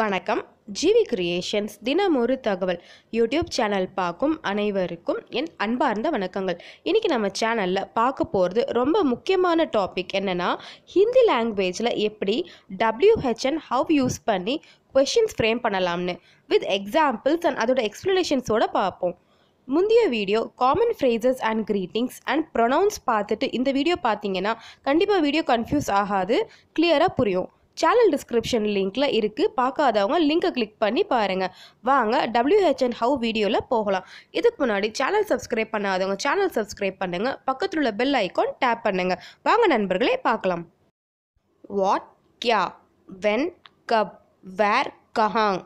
வணக்கம் GV creations தினம் ஒரு தகவல் யூடியூப் சேனல் பார்க்கும் அனைவருக்கும் என் அன்பார்ந்த வணக்கங்கள் இன்றைக்கி நம்ம சேனலில் பார்க்க போகிறது ரொம்ப முக்கியமான டாபிக் என்னென்னா ஹிந்தி லாங்குவேஜில் எப்படி டபிள்யூஹெச்என் ஹவ் யூஸ் பண்ணி கொஷின்ஸ் ஃப்ரேம் பண்ணலாம்னு வித் எக்ஸாம்பிள்ஸ் அண்ட் அதோட எக்ஸ்ப்ளனேஷன்ஸோடு பார்ப்போம் முந்தைய video common phrases and greetings and pronouns பார்த்துட்டு இந்த வீடியோ பார்த்தீங்கன்னா கண்டிப்பாக வீடியோ கன்ஃபியூஸ் ஆகாது கிளியராக புரியும் சேனல் டிஸ்கிரிப்ஷன் லிங்க்கில் இருக்குது பார்க்காதவங்க லிங்க்கை கிளிக் பண்ணி பாருங்கள் வாங்க டபிள்யூஹெச் அண்ட் ஹவு வீடியோவில் போகலாம் இதுக்கு முன்னாடி சேனல் சப்ஸ்கிரைப் பண்ணாதவங்க சேனல் சப்ஸ்கிரைப் பண்ணுங்கள் பக்கத்தில் உள்ள பெல் ஐக்கான் டேப் பண்ணுங்கள் வாங்க நண்பர்களே பார்க்கலாம் வாட் கியா வென் கப் வேர் கஹாங்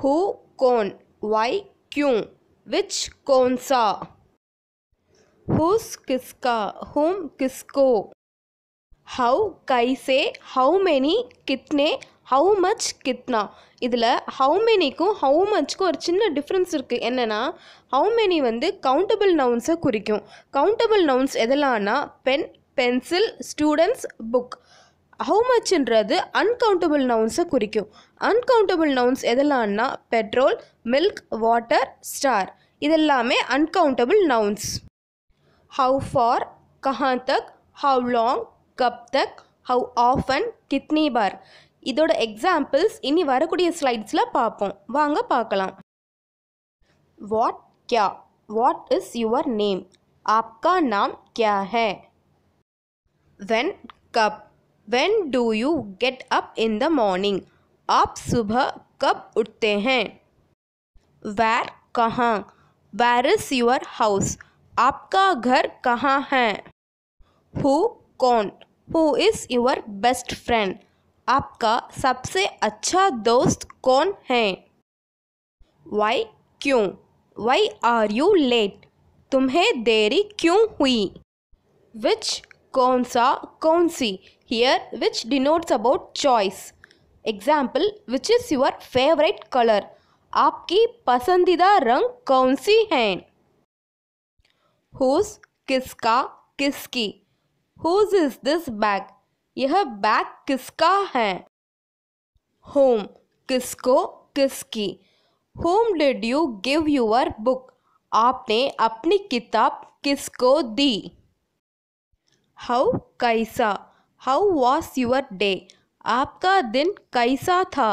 ஹூ கோன் வை கியூ விச் கோன்சா ஹூஸ் கிஸ்கா ஹூம் கிஸ்கோ ஹவு கைசே ஹவு மெனி கித்னே ஹவு மச் கித்னா இதில் ஹவு மெனிக்கும் ஹவு மச்க்கும் ஒரு சின்ன டிஃப்ரென்ஸ் இருக்குது என்னென்னா ஹவு மெனி வந்து கவுண்டபிள் நவுன்ஸை குறிக்கும் கவுண்டபிள் நவுன்ஸ் எதெல்லாம்னா pen pencil students book how மச்ன்றது அன்கவுண்டபிள் நவுன்ஸை குறிக்கும் அன்கவுண்டபிள் நவுன்ஸ் எதெல்லாம்னா பெட்ரோல் மில்க் வாட்டர் ஸ்டார் இதெல்லாமே அன்கவுண்டபிள் நவுன்ஸ் ஹவு ஃபார் கஹாந்தக் ஹவு லாங் कब तक हव आफन कितनी बार इोड एक्सापल इन वरक स्लेट पापो वांग पाकल वाट क्या वाट इज युवर नेम आपका नाम क्या है वन कप when do you get up in the morning आप सुबह कब उठते हैं वेर कहाँ वेर इज युअर हाउस आपका घर कहाँ है हु कौन who is your best friend आपका सबसे अच्छा दोस्त कौन है वाई क्यों वाई आर यू लेट तुम्हें देरी क्यों हुई विच कौन सा कौन सी here which denotes about choice example which is your favourite colour आपकी पसंदीदा रंग कौन सी हैं हुज किसका किसकी हुज इज दिस बैग यह बैग किसका है होम किसको किसकी whom did you give your book आपने अपनी किताब किसको दी हाउ कैसा हाउ वॉज यूअर डे आपका दिन कैसा था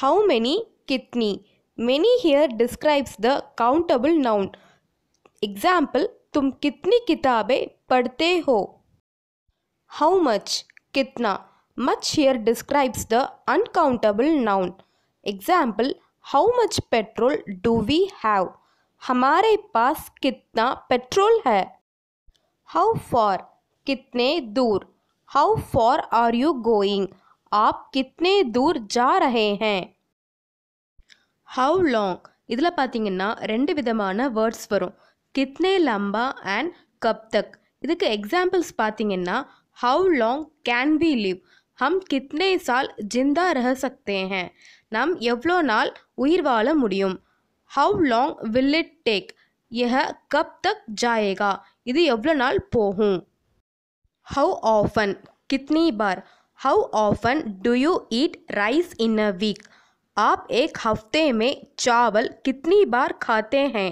हाउ मैनी कितनी many here describes the countable noun example तुम कितनी किताबें पढ़ते हो हाउ मच कितना much here describes the uncountable noun example how much petrol do we have हमारे पास कितना पेट्रोल है हाउ फॉर कितने दूर how far are you going आप कितने दूर जा रहे हैं हाउ लॉन्ग इतना पाती रे विधान वर्ड्स वो கித்னே லம்பா அண்ட் கப் தக் இதுக்கு எக்ஸாம்பிள்ஸ் பார்த்தீங்கன்னா how long can we live ஹம் கித்னே சால் ஜிந்தா ரக சக்தே ஹே நம் எவ்வளோ நாள் உயிர் வாழ முடியும் how long will it take எஹ கப் தக் ஜாயேகா இது எவ்வளோ நாள் போகும் ஹவு ஆஃபன் கித்னி பார் how often do you eat rice in a week ஆப் ஏக் ஹஃப்தே में சாவல் கித்னி பார் खाते हैं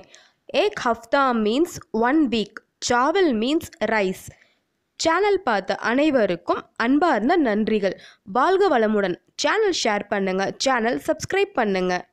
ஏக் ஹஃப்தா மீன்ஸ் ஒன் வீக் சாவல் மீன்ஸ் ரைஸ் சேனல் பார்த்த அனைவருக்கும் அன்பார்ந்த நன்றிகள் வாழ்க வளமுடன் சேனல் ஷேர் பண்ணுங்கள் சேனல் சப்ஸ்கிரைப் பண்ணுங்கள்